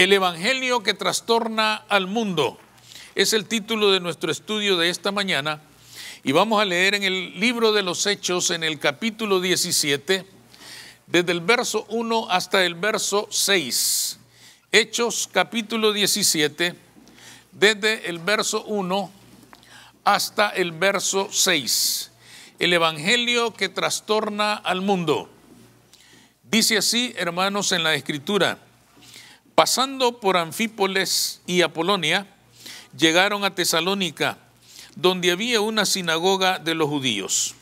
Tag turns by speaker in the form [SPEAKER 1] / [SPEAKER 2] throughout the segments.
[SPEAKER 1] El Evangelio que trastorna al mundo es el título de nuestro estudio de esta mañana y vamos a leer en el libro de los Hechos en el capítulo 17, desde el verso 1 hasta el verso 6. Hechos capítulo 17, desde el verso 1 hasta el verso 6. El Evangelio que trastorna al mundo. Dice así, hermanos, en la Escritura. Pasando por Anfípolis y Apolonia, llegaron a Tesalónica, donde había una sinagoga de los judíos.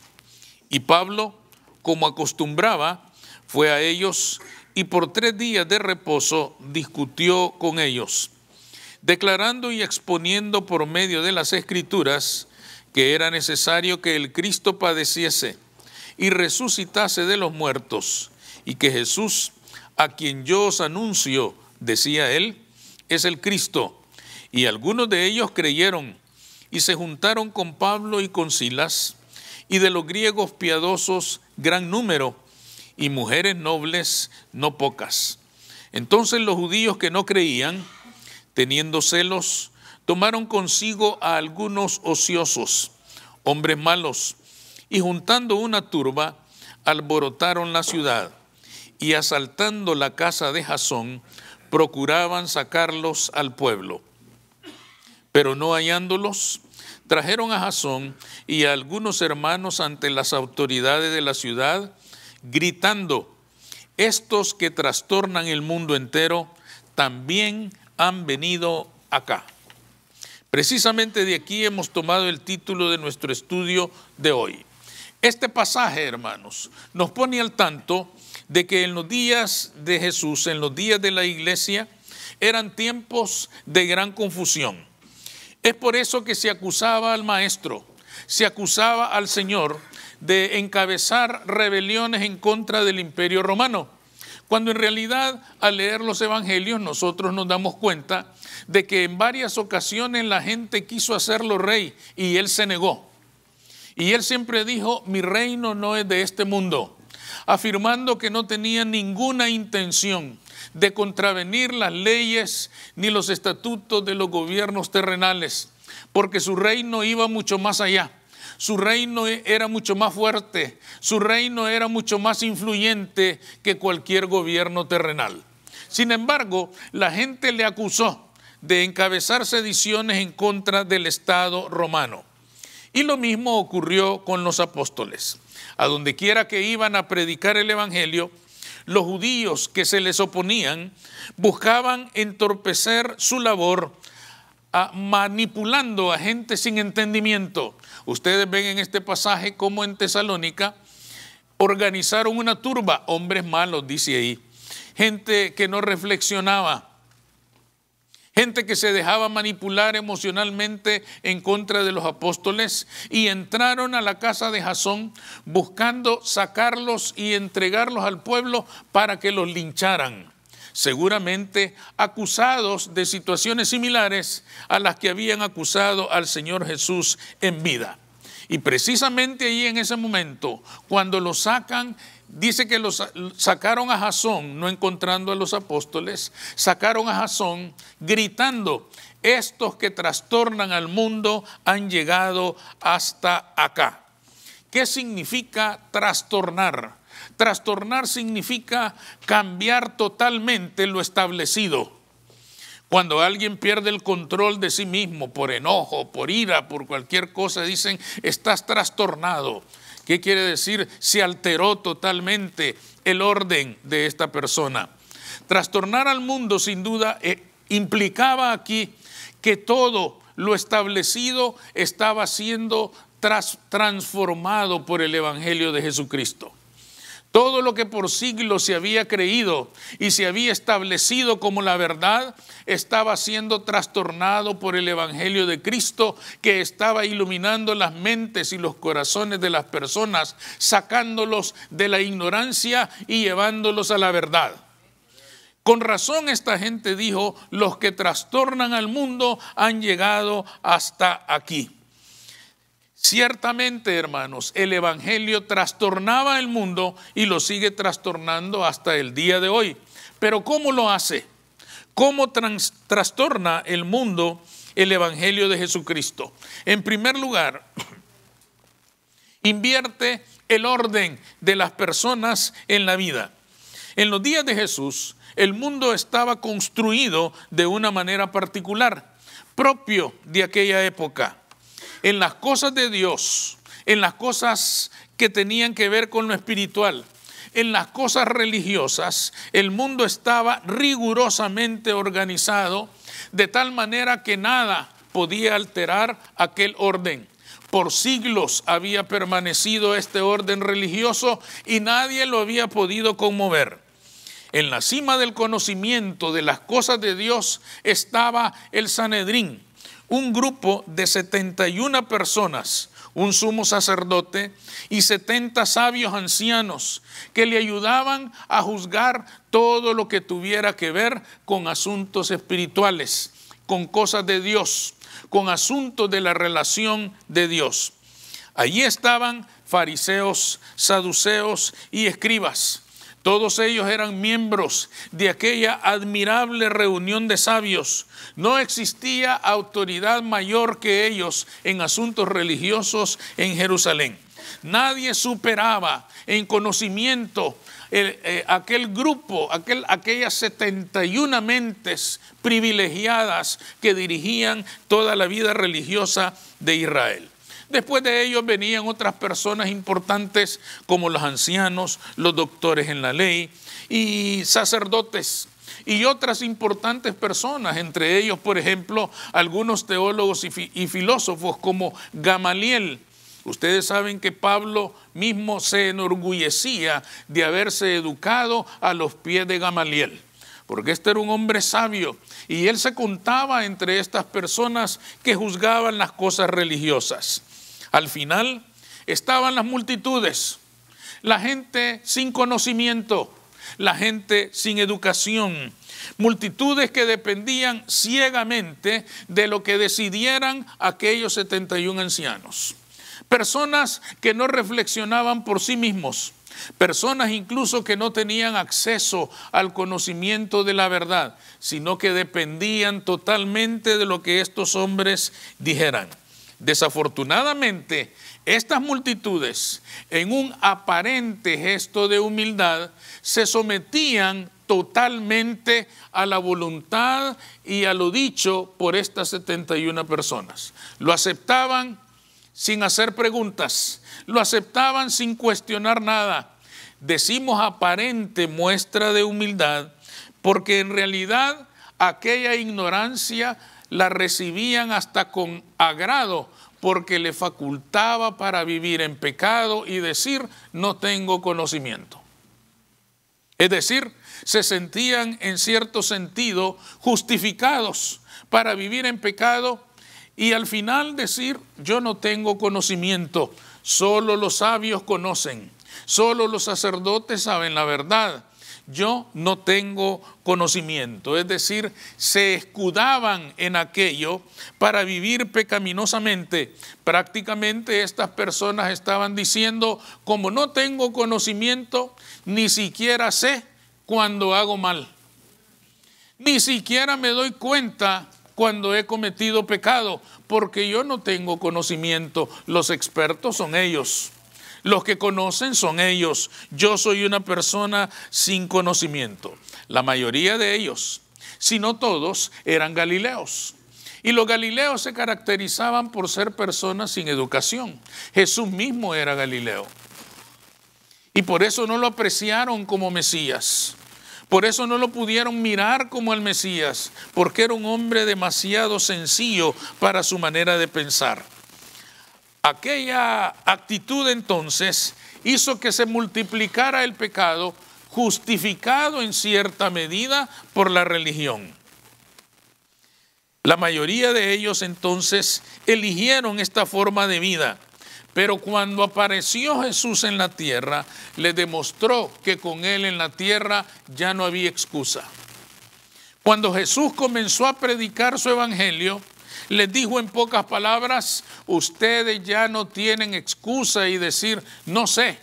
[SPEAKER 1] Y Pablo, como acostumbraba, fue a ellos y por tres días de reposo discutió con ellos, declarando y exponiendo por medio de las escrituras que era necesario que el Cristo padeciese y resucitase de los muertos, y que Jesús, a quien yo os anuncio, decía él, es el Cristo. Y algunos de ellos creyeron y se juntaron con Pablo y con Silas y de los griegos piadosos gran número y mujeres nobles no pocas. Entonces los judíos que no creían, teniendo celos, tomaron consigo a algunos ociosos, hombres malos, y juntando una turba, alborotaron la ciudad y asaltando la casa de Jasón, procuraban sacarlos al pueblo. Pero no hallándolos, trajeron a Jasón y a algunos hermanos ante las autoridades de la ciudad, gritando, estos que trastornan el mundo entero también han venido acá. Precisamente de aquí hemos tomado el título de nuestro estudio de hoy. Este pasaje, hermanos, nos pone al tanto de que en los días de Jesús, en los días de la iglesia, eran tiempos de gran confusión. Es por eso que se acusaba al maestro, se acusaba al Señor de encabezar rebeliones en contra del imperio romano, cuando en realidad al leer los evangelios nosotros nos damos cuenta de que en varias ocasiones la gente quiso hacerlo rey y él se negó. Y él siempre dijo, mi reino no es de este mundo, afirmando que no tenía ninguna intención de contravenir las leyes ni los estatutos de los gobiernos terrenales, porque su reino iba mucho más allá. Su reino e-, era mucho más fuerte, su reino era mucho más influyente que cualquier gobierno terrenal. Sin embargo, la gente le acusó de encabezar sediciones en contra del Estado romano. Y lo mismo ocurrió con los apóstoles. A donde quiera que iban a predicar el Evangelio, los judíos que se les oponían buscaban entorpecer su labor ah, manipulando a gente sin entendimiento. Ustedes ven en este pasaje cómo en Tesalónica organizaron una turba, hombres malos, dice ahí, gente que no reflexionaba, gente que se dejaba manipular emocionalmente en contra de los apóstoles y entraron a la casa de Jasón buscando sacarlos y entregarlos al pueblo para que los lincharan seguramente acusados de situaciones similares a las que habían acusado al Señor Jesús en vida. Y precisamente ahí en ese momento, cuando lo sacan, dice que los sacaron a Jasón, no encontrando a los apóstoles, sacaron a Jasón gritando, estos que trastornan al mundo han llegado hasta acá. ¿Qué significa trastornar? Trastornar significa cambiar totalmente lo establecido cuando alguien pierde el control de sí mismo por enojo, por ira, por cualquier cosa, dicen, estás trastornado. ¿Qué quiere decir? Se alteró totalmente el orden de esta persona. Trastornar al mundo sin duda eh, implicaba aquí que todo lo establecido estaba siendo tras, transformado por el Evangelio de Jesucristo. Todo lo que por siglos se había creído y se había establecido como la verdad estaba siendo trastornado por el Evangelio de Cristo que estaba iluminando las mentes y los corazones de las personas, sacándolos de la ignorancia y llevándolos a la verdad. Con razón esta gente dijo, los que trastornan al mundo han llegado hasta aquí. Ciertamente, hermanos, el Evangelio trastornaba el mundo y lo sigue trastornando hasta el día de hoy. Pero ¿cómo lo hace? ¿Cómo trastorna el mundo el Evangelio de Jesucristo? En primer lugar, invierte el orden de las personas en la vida. En los días de Jesús, el mundo estaba construido de una manera particular, propio de aquella época en las cosas de Dios, en las cosas que tenían que ver con lo espiritual, en las cosas religiosas, el mundo estaba rigurosamente organizado de tal manera que nada podía alterar aquel orden. Por siglos había permanecido este orden religioso y nadie lo había podido conmover. En la cima del conocimiento de las cosas de Dios estaba el Sanedrín, un grupo de 71 personas, un sumo sacerdote y 70 sabios ancianos que le ayudaban a juzgar todo lo que tuviera que ver con asuntos espirituales, con cosas de Dios, con asuntos de la relación de Dios. Allí estaban fariseos, saduceos y escribas todos ellos eran miembros de aquella admirable reunión de sabios. No existía autoridad mayor que ellos en asuntos religiosos en Jerusalén. Nadie superaba en conocimiento eh, aquel grupo, aquel, aquellas 71 mentes privilegiadas que dirigían toda la vida religiosa de Israel. Después de ellos venían otras personas importantes como los ancianos, los doctores en la ley y sacerdotes y otras importantes personas, entre ellos, por ejemplo, algunos teólogos y, filósofos como Gamaliel. Ustedes saben que Pablo mismo se enorgullecía de haberse educado a los pies de Gamaliel porque este era un hombre sabio y él se contaba entre estas personas que juzgaban las cosas religiosas. Al final estaban las multitudes, la gente sin conocimiento, la gente sin educación, multitudes que dependían ciegamente de lo que decidieran aquellos 71 ancianos, personas que no reflexionaban por sí mismos, personas incluso que no tenían acceso al conocimiento de la verdad, sino que dependían totalmente de lo que estos hombres dijeran. Desafortunadamente, estas multitudes, en un aparente gesto de humildad, se sometían totalmente a la voluntad y a lo dicho por estas 71 personas. Lo aceptaban sin hacer preguntas, lo aceptaban sin cuestionar nada. Decimos aparente muestra de humildad porque en realidad aquella ignorancia la recibían hasta con agrado porque le facultaba para vivir en pecado y decir, no tengo conocimiento. Es decir, se sentían en cierto sentido justificados para vivir en pecado y al final decir, yo no tengo conocimiento, solo los sabios conocen, solo los sacerdotes saben la verdad, yo no tengo conocimiento. Es decir, se escudaban en aquello para vivir pecaminosamente. Prácticamente estas personas estaban diciendo, como no tengo conocimiento, ni siquiera sé cuando hago mal. Ni siquiera me doy cuenta cuando he cometido pecado, porque yo no tengo conocimiento. Los expertos son ellos. Los que conocen son ellos. Yo soy una persona sin conocimiento. La mayoría de ellos, si no todos, eran galileos. Y los galileos se caracterizaban por ser personas sin educación. Jesús mismo era galileo. Y por eso no lo apreciaron como Mesías. Por eso no lo pudieron mirar como el Mesías, porque era un hombre demasiado sencillo para su manera de pensar. Aquella actitud entonces hizo que se multiplicara el pecado, justificado en cierta medida por la religión. La mayoría de ellos entonces eligieron esta forma de vida, pero cuando apareció Jesús en la tierra, le demostró que con él en la tierra ya no había excusa. Cuando Jesús comenzó a predicar su evangelio, les dijo en pocas palabras, ustedes ya no tienen excusa y decir, no sé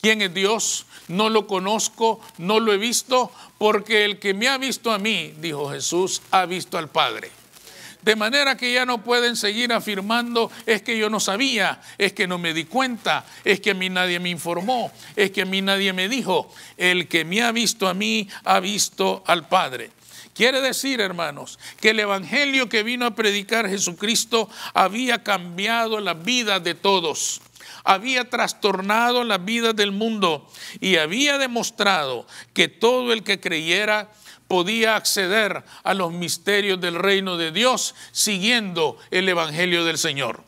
[SPEAKER 1] quién es Dios, no lo conozco, no lo he visto, porque el que me ha visto a mí, dijo Jesús, ha visto al Padre. De manera que ya no pueden seguir afirmando, es que yo no sabía, es que no me di cuenta, es que a mí nadie me informó, es que a mí nadie me dijo, el que me ha visto a mí ha visto al Padre. Quiere decir, hermanos, que el Evangelio que vino a predicar Jesucristo había cambiado la vida de todos, había trastornado la vida del mundo y había demostrado que todo el que creyera podía acceder a los misterios del reino de Dios siguiendo el Evangelio del Señor.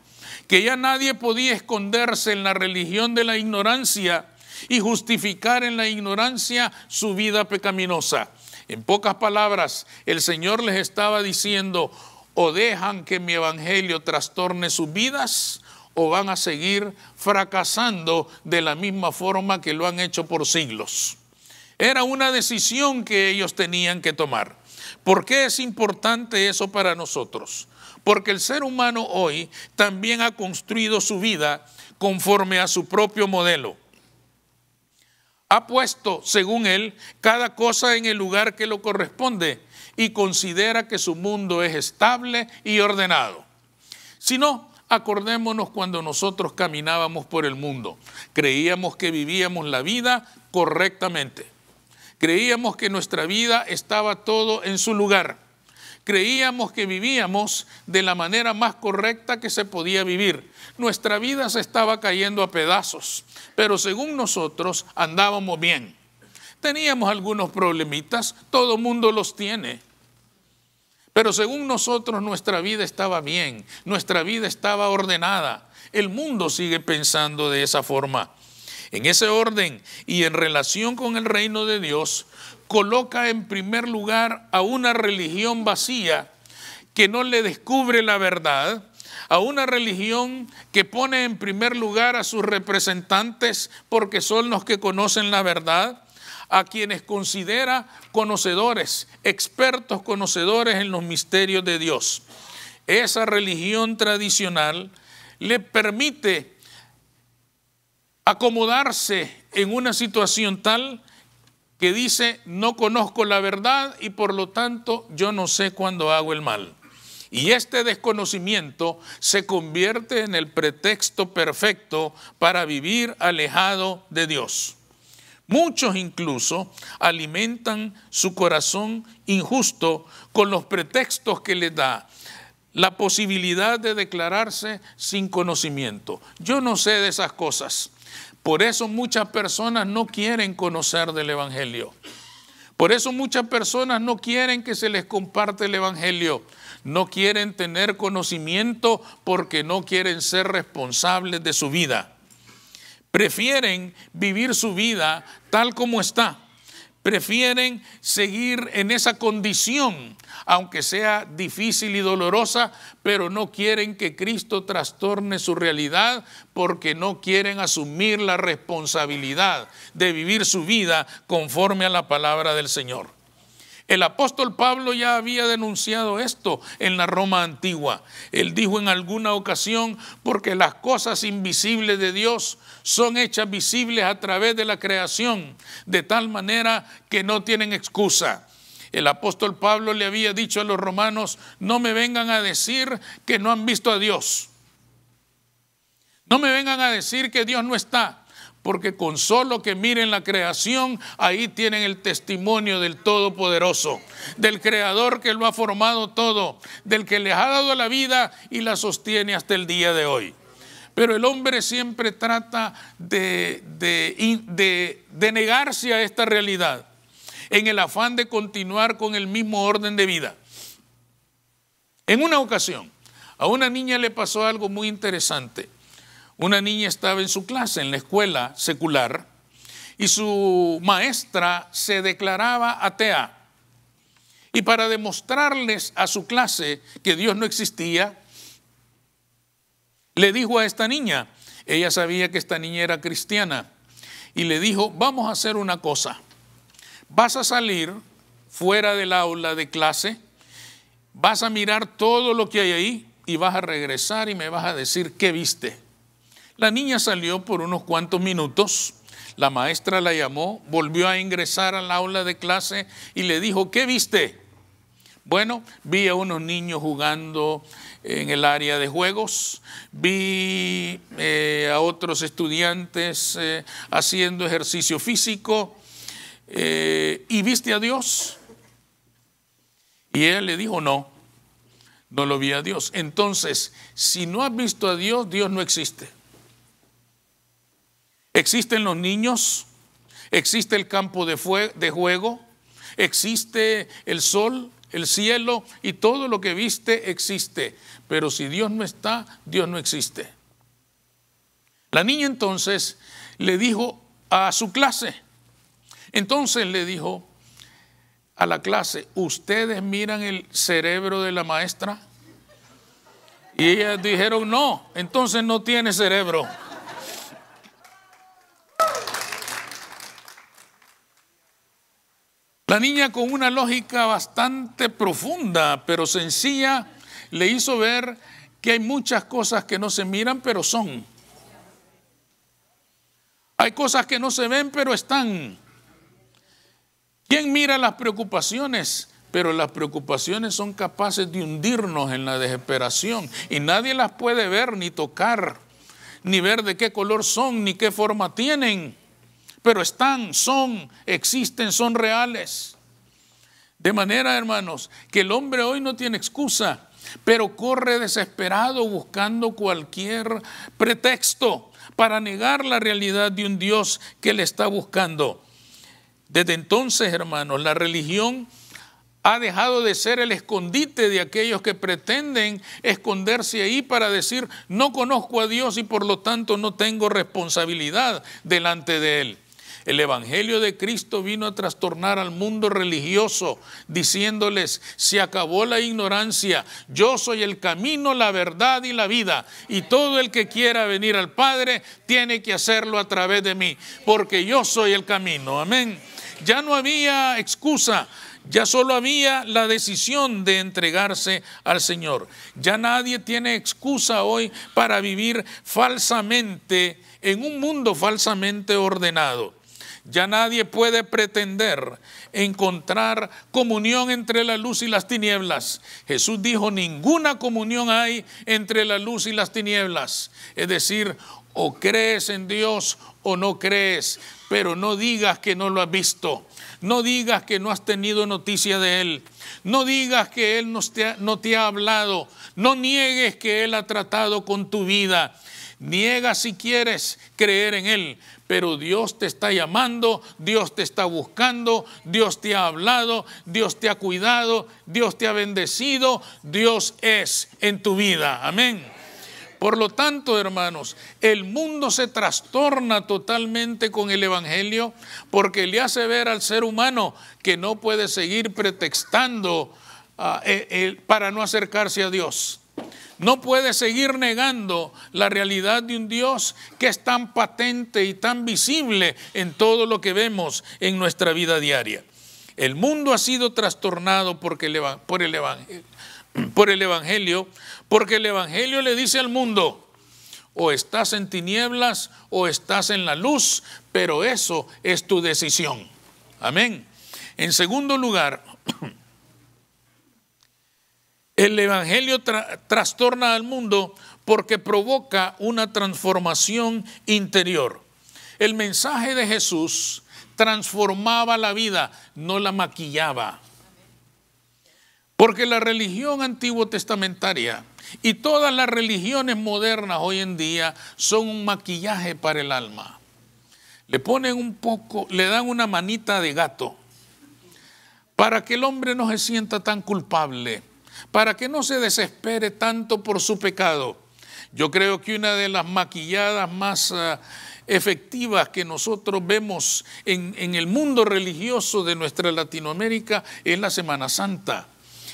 [SPEAKER 1] Que ya nadie podía esconderse en la religión de la ignorancia y justificar en la ignorancia su vida pecaminosa en pocas palabras, el Señor les estaba diciendo, o dejan que mi evangelio trastorne sus vidas, o van a seguir fracasando de la misma forma que lo han hecho por siglos. Era una decisión que ellos tenían que tomar. ¿Por qué es importante eso para nosotros? Porque el ser humano hoy también ha construido su vida conforme a su propio modelo ha puesto, según él, cada cosa en el lugar que lo corresponde y considera que su mundo es estable y ordenado. Si no, acordémonos cuando nosotros caminábamos por el mundo, creíamos que vivíamos la vida correctamente, creíamos que nuestra vida estaba todo en su lugar Creíamos que vivíamos de la manera más correcta que se podía vivir. Nuestra vida se estaba cayendo a pedazos, pero según nosotros andábamos bien. Teníamos algunos problemitas, todo mundo los tiene. Pero según nosotros nuestra vida estaba bien, nuestra vida estaba ordenada. El mundo sigue pensando de esa forma. En ese orden y en relación con el reino de Dios, coloca en primer lugar a una religión vacía que no le descubre la verdad, a una religión que pone en primer lugar a sus representantes porque son los que conocen la verdad, a quienes considera conocedores, expertos conocedores en los misterios de Dios. Esa religión tradicional le permite acomodarse en una situación tal que dice, no conozco la verdad y por lo tanto yo no sé cuándo hago el mal. Y este desconocimiento se convierte en el pretexto perfecto para vivir alejado de Dios. Muchos incluso alimentan su corazón injusto con los pretextos que le da la posibilidad de declararse sin conocimiento. Yo no sé de esas cosas. Por eso muchas personas no quieren conocer del Evangelio. Por eso muchas personas no quieren que se les comparte el Evangelio. No quieren tener conocimiento porque no quieren ser responsables de su vida. Prefieren vivir su vida tal como está. Prefieren seguir en esa condición aunque sea difícil y dolorosa, pero no quieren que Cristo trastorne su realidad porque no quieren asumir la responsabilidad de vivir su vida conforme a la palabra del Señor. El apóstol Pablo ya había denunciado esto en la Roma antigua. Él dijo en alguna ocasión, porque las cosas invisibles de Dios son hechas visibles a través de la creación, de tal manera que no tienen excusa. El apóstol Pablo le había dicho a los romanos, no me vengan a decir que no han visto a Dios. No me vengan a decir que Dios no está, porque con solo que miren la creación, ahí tienen el testimonio del Todopoderoso, del Creador que lo ha formado todo, del que les ha dado la vida y la sostiene hasta el día de hoy. Pero el hombre siempre trata de, de negarse a esta realidad en el afán de continuar con el mismo orden de vida. En una ocasión, a una niña le pasó algo muy interesante. Una niña estaba en su clase, en la escuela secular, y su maestra se declaraba atea. Y para demostrarles a su clase que Dios no existía, le dijo a esta niña, ella sabía que esta niña era cristiana, y le dijo, vamos a hacer una cosa. Vas a salir fuera del aula de clase, vas a mirar todo lo que hay ahí y vas a regresar y me vas a decir qué viste. La niña salió por unos cuantos minutos, la maestra la llamó, volvió a ingresar al aula de clase y le dijo, ¿qué viste? Bueno, vi a unos niños jugando en el área de juegos, vi eh, a otros estudiantes eh, haciendo ejercicio físico, eh, ¿y viste a Dios? Y él le dijo, no, no lo vi a Dios. Entonces, si no has visto a Dios, Dios no existe. Existen los niños, existe el campo de, de juego, existe el sol, el cielo y todo lo que viste existe. Pero si Dios no está, Dios no existe. La niña entonces le dijo a su clase, entonces le dijo a la clase, ¿ustedes miran el cerebro de la maestra? Y ellas dijeron, no, entonces no tiene cerebro. La niña con una lógica bastante profunda, pero sencilla, le hizo ver que hay muchas cosas que no se miran, pero son. Hay cosas que no se ven, pero están. ¿Quién mira las preocupaciones? Pero las preocupaciones son capaces de hundirnos en la desesperación y nadie las puede ver ni tocar, ni ver de qué color son, ni qué forma tienen. Pero están, son, existen, son reales. De manera, hermanos, que el hombre hoy no tiene excusa, pero corre desesperado buscando cualquier pretexto para negar la realidad de un Dios que le está buscando. Desde entonces, hermanos, la religión ha dejado de ser el escondite de aquellos que pretenden esconderse ahí para decir, no conozco a Dios y por lo tanto no tengo responsabilidad delante de Él. El Evangelio de Cristo vino a trastornar al mundo religioso, diciéndoles, se acabó la ignorancia, yo soy el camino, la verdad y la vida, y todo el que quiera venir al Padre tiene que hacerlo a través de mí, porque yo soy el camino. Amén. Ya no había excusa, ya solo había la decisión de entregarse al Señor. Ya nadie tiene excusa hoy para vivir falsamente en un mundo falsamente ordenado. Ya nadie puede pretender encontrar comunión entre la luz y las tinieblas. Jesús dijo, ninguna comunión hay entre la luz y las tinieblas. Es decir, o crees en Dios o no crees, pero no digas que no lo has visto. No digas que no has tenido noticia de Él. No digas que Él no te ha, hablado. No niegues que Él ha tratado con tu vida. Niega si quieres creer en Él, pero Dios te está llamando, Dios te está buscando, Dios te ha hablado, Dios te ha cuidado, Dios te ha bendecido, Dios es en tu vida. Amén. Por lo tanto, hermanos, el mundo se trastorna totalmente con el Evangelio porque le hace ver al ser humano que no puede seguir pretextando ah, eh, para no acercarse a Dios. No puede seguir negando la realidad de un Dios que es tan patente y tan visible en todo lo que vemos en nuestra vida diaria. El mundo ha sido trastornado por el Evangelio por el Evangelio, porque el Evangelio le dice al mundo, o estás en tinieblas o estás en la luz, pero eso es tu decisión. Amén. En segundo lugar, el Evangelio trastorna al mundo porque provoca una transformación interior. El mensaje de Jesús transformaba la vida, no la maquillaba. Porque la religión antiguo testamentaria y todas las religiones modernas hoy en día son un maquillaje para el alma. Le ponen un poco, le dan una manita de gato para que el hombre no se sienta tan culpable, para que no se desespere tanto por su pecado. Yo creo que una de las maquilladas más ah, efectivas que nosotros vemos en, en el mundo religioso de nuestra Latinoamérica es la Semana Santa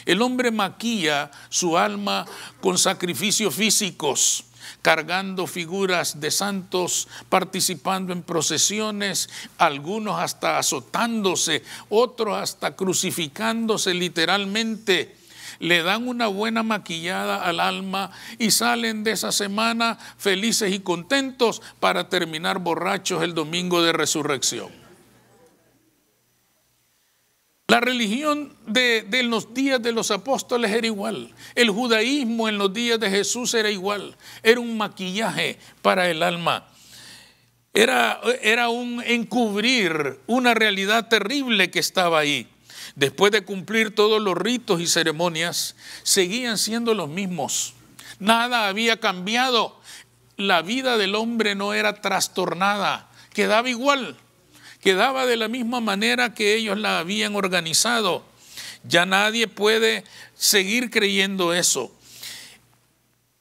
[SPEAKER 1] el hombre maquilla su alma con sacrificios físicos cargando figuras de santos, participando en procesiones, algunos hasta azotándose, otros hasta crucificándose literalmente. Le dan una buena maquillada al alma y salen de esa semana felices y contentos para terminar borrachos el domingo de resurrección. La religión de, los días de los apóstoles era igual. El judaísmo en los días de Jesús era igual. Era un maquillaje para el alma. Era, era un encubrir una realidad terrible que estaba ahí. Después de cumplir todos los ritos y ceremonias, seguían siendo los mismos. Nada había cambiado. La vida del hombre no era trastornada, quedaba igual quedaba de la misma manera que ellos la habían organizado. Ya nadie puede seguir creyendo eso.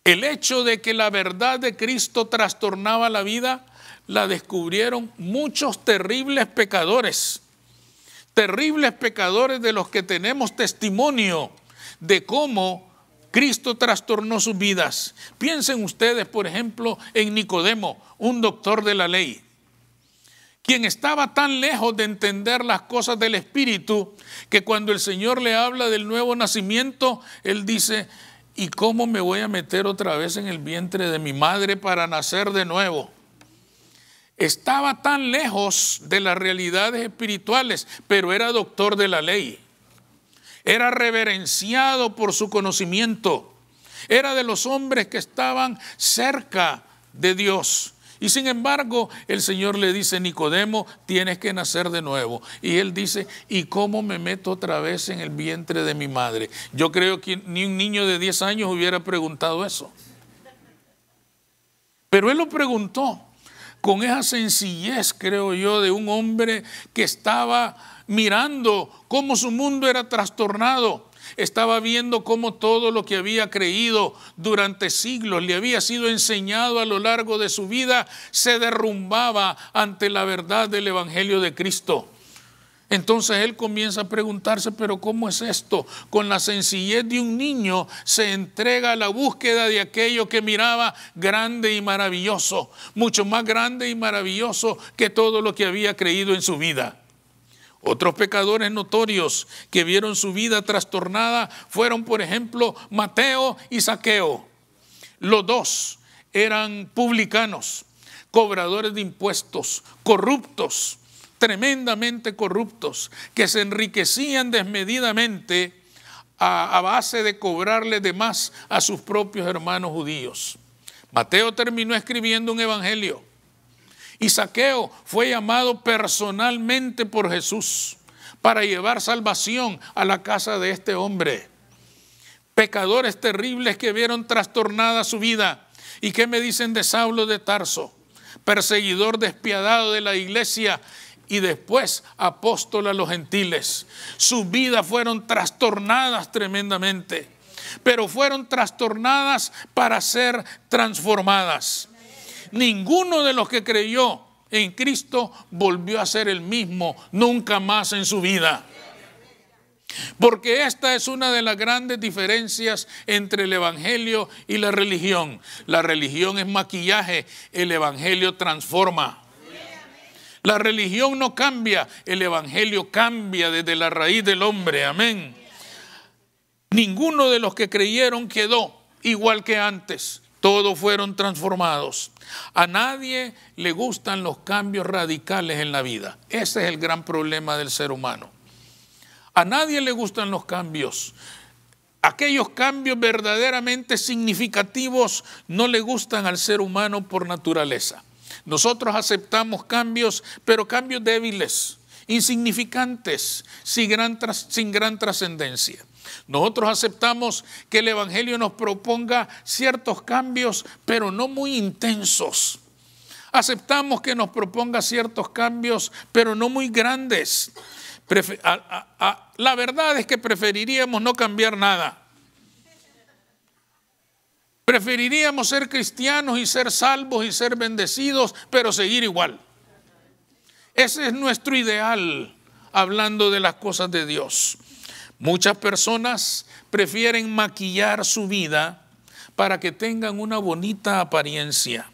[SPEAKER 1] El hecho de que la verdad de Cristo trastornaba la vida, la descubrieron muchos terribles pecadores, terribles pecadores de los que tenemos testimonio de cómo Cristo trastornó sus vidas. Piensen ustedes, por ejemplo, en Nicodemo, un doctor de la ley quien estaba tan lejos de entender las cosas del Espíritu, que cuando el Señor le habla del nuevo nacimiento, él dice, ¿y cómo me voy a meter otra vez en el vientre de mi madre para nacer de nuevo? Estaba tan lejos de las realidades espirituales, pero era doctor de la ley. Era reverenciado por su conocimiento. Era de los hombres que estaban cerca de Dios. Y sin embargo, el Señor le dice, Nicodemo, tienes que nacer de nuevo. Y él dice, ¿y cómo me meto otra vez en el vientre de mi madre? Yo creo que ni un niño de 10 años hubiera preguntado eso. Pero él lo preguntó con esa sencillez, creo yo, de un hombre que estaba mirando cómo su mundo era trastornado estaba viendo cómo todo lo que había creído durante siglos, le había sido enseñado a lo largo de su vida, se derrumbaba ante la verdad del Evangelio de Cristo. Entonces él comienza a preguntarse, pero ¿cómo es esto? Con la sencillez de un niño se entrega a la búsqueda de aquello que miraba grande y maravilloso, mucho más grande y maravilloso que todo lo que había creído en su vida. Otros pecadores notorios que vieron su vida trastornada fueron, por ejemplo, Mateo y Saqueo. Los dos eran publicanos, cobradores de impuestos, corruptos, tremendamente corruptos, que se enriquecían desmedidamente a, base de cobrarle de más a sus propios hermanos judíos. Mateo terminó escribiendo un evangelio y Saqueo fue llamado personalmente por Jesús para llevar salvación a la casa de este hombre. Pecadores terribles que vieron trastornada su vida. ¿Y qué me dicen de Saulo de Tarso? Perseguidor despiadado de la iglesia y después apóstol a los gentiles. Sus vidas fueron trastornadas tremendamente, pero fueron trastornadas para ser transformadas. Ninguno de los que creyó en Cristo volvió a ser el mismo nunca más en su vida. Porque esta es una de las grandes diferencias entre el Evangelio y la religión. La religión es maquillaje, el Evangelio transforma. La religión no cambia, el Evangelio cambia desde la raíz del hombre. Amén. Ninguno de los que creyeron quedó igual que antes todos fueron transformados. A nadie le gustan los cambios radicales en la vida. Ese es el gran problema del ser humano. A nadie le gustan los cambios. Aquellos cambios verdaderamente significativos no le gustan al ser humano por naturaleza. Nosotros aceptamos cambios, pero cambios débiles, insignificantes, sin gran, sin gran trascendencia. Nosotros aceptamos que el Evangelio nos proponga ciertos cambios, pero no muy intensos. Aceptamos que nos proponga ciertos cambios, pero no muy grandes. la verdad es que preferiríamos no cambiar nada. Preferiríamos ser cristianos y ser salvos y ser bendecidos, pero seguir igual. Ese es nuestro ideal hablando de las cosas de Dios. Muchas personas prefieren maquillar su vida para que tengan una bonita apariencia.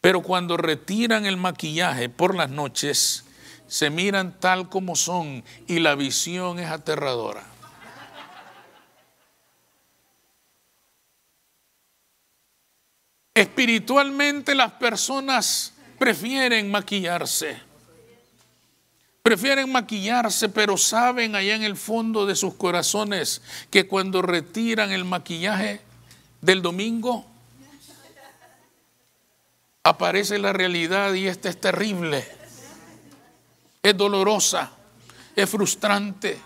[SPEAKER 1] Pero cuando retiran el maquillaje por las noches, se miran tal como son y la visión es aterradora. Espiritualmente las personas prefieren maquillarse Prefieren maquillarse, pero saben allá en el fondo de sus corazones que cuando retiran el maquillaje del domingo, aparece la realidad y esta es terrible. Es dolorosa, es frustrante.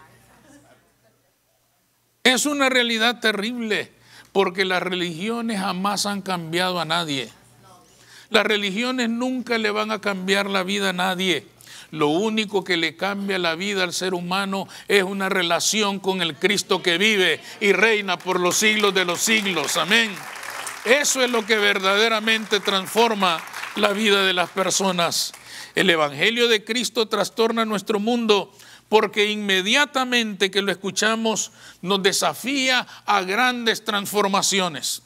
[SPEAKER 1] Es una realidad terrible porque las religiones jamás han cambiado a nadie. Las religiones nunca le van a cambiar la vida a nadie. Lo único que le cambia la vida al ser humano es una relación con el Cristo que vive y reina por los siglos de los siglos. Amén. Eso es lo que verdaderamente transforma la vida de las personas. El Evangelio de Cristo trastorna nuestro mundo porque inmediatamente que lo escuchamos nos desafía a grandes transformaciones.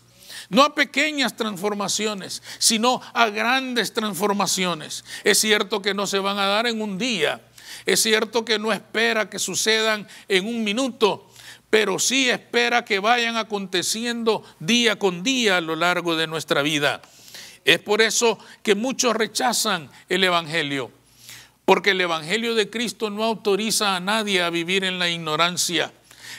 [SPEAKER 1] No a pequeñas transformaciones, sino a grandes transformaciones. Es cierto que no se van a dar en un día. Es cierto que no espera que sucedan en un minuto, pero sí espera que vayan aconteciendo día con día a lo largo de nuestra vida. Es por eso que muchos rechazan el Evangelio, porque el Evangelio de Cristo no autoriza a nadie a vivir en la ignorancia.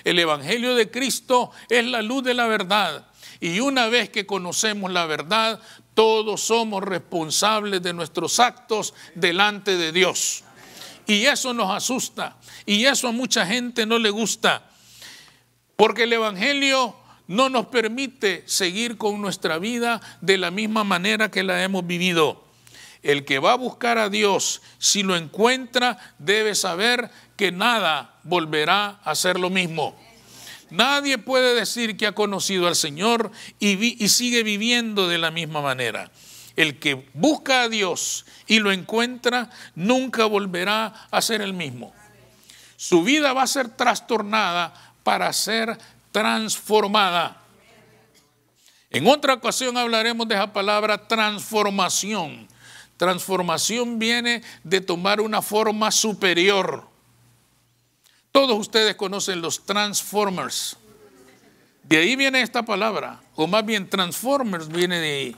[SPEAKER 1] El Evangelio de Cristo es la luz de la verdad y una vez que conocemos la verdad, todos somos responsables de nuestros actos delante de Dios. Y eso nos asusta. Y eso a mucha gente no le gusta. Porque el Evangelio no nos permite seguir con nuestra vida de la misma manera que la hemos vivido. El que va a buscar a Dios, si lo encuentra, debe saber que nada volverá a ser lo mismo. Nadie puede decir que ha conocido al Señor y, sigue viviendo de la misma manera. El que busca a Dios y lo encuentra, nunca volverá a ser el mismo. Su vida va a ser trastornada para ser transformada. En otra ocasión hablaremos de esa palabra transformación. Transformación viene de tomar una forma superior todos ustedes conocen los Transformers. De ahí viene esta palabra, o más bien Transformers viene de ahí,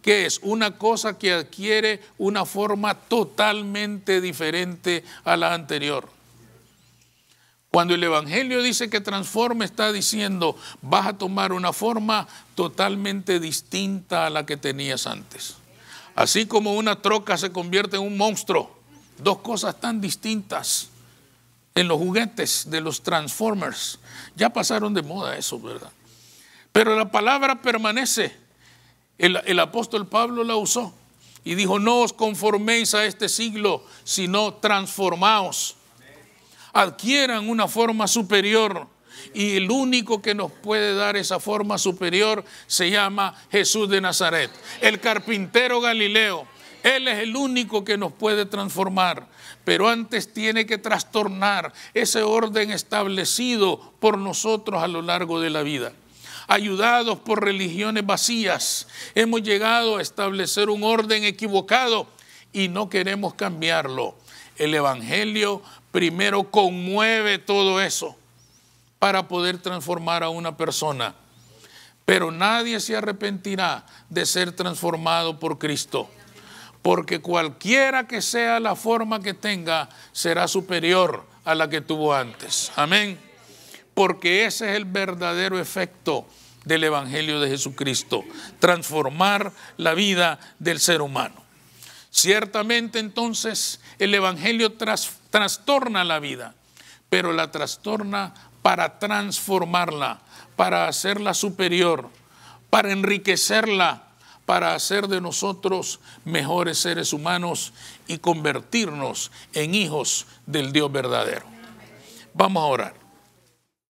[SPEAKER 1] que es una cosa que adquiere una forma totalmente diferente a la anterior. Cuando el Evangelio dice que transforme, está diciendo, vas a tomar una forma totalmente distinta a la que tenías antes. Así como una troca se convierte en un monstruo, dos cosas tan distintas en los juguetes de los Transformers. Ya pasaron de moda eso, ¿verdad? Pero la palabra permanece. El, apóstol Pablo la usó y dijo, no os conforméis a este siglo, sino transformaos. Adquieran una forma superior. Y el único que nos puede dar esa forma superior se llama Jesús de Nazaret, el carpintero Galileo. Él es el único que nos puede transformar pero antes tiene que trastornar ese orden establecido por nosotros a lo largo de la vida. Ayudados por religiones vacías, hemos llegado a establecer un orden equivocado y no queremos cambiarlo. El Evangelio primero conmueve todo eso para poder transformar a una persona. Pero nadie se arrepentirá de ser transformado por Cristo porque cualquiera que sea la forma que tenga, será superior a la que tuvo antes. Amén. Porque ese es el verdadero efecto del Evangelio de Jesucristo, transformar la vida del ser humano. Ciertamente entonces el Evangelio trastorna la vida, pero la trastorna para transformarla, para hacerla superior, para enriquecerla para hacer de nosotros mejores seres humanos y convertirnos en hijos del Dios verdadero. Vamos a orar.